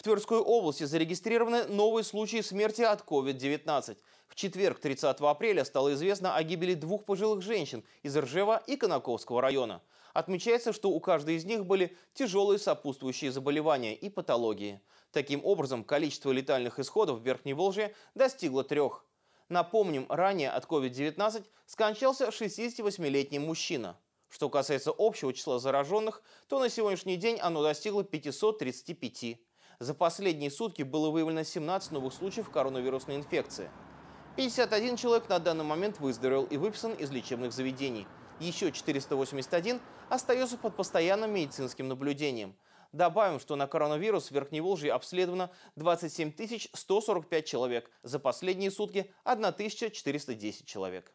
В Тверской области зарегистрированы новые случаи смерти от COVID-19. В четверг, 30 апреля, стало известно о гибели двух пожилых женщин из Ржева и Конаковского района. Отмечается, что у каждой из них были тяжелые сопутствующие заболевания и патологии. Таким образом, количество летальных исходов в Верхней Волжье достигло трех. Напомним, ранее от COVID-19 скончался 68-летний мужчина. Что касается общего числа зараженных, то на сегодняшний день оно достигло 535. За последние сутки было выявлено 17 новых случаев коронавирусной инфекции. 51 человек на данный момент выздоровел и выписан из лечебных заведений. Еще 481 остается под постоянным медицинским наблюдением. Добавим, что на коронавирус в Верхней Волжье обследовано 27 145 человек. За последние сутки 1410 человек.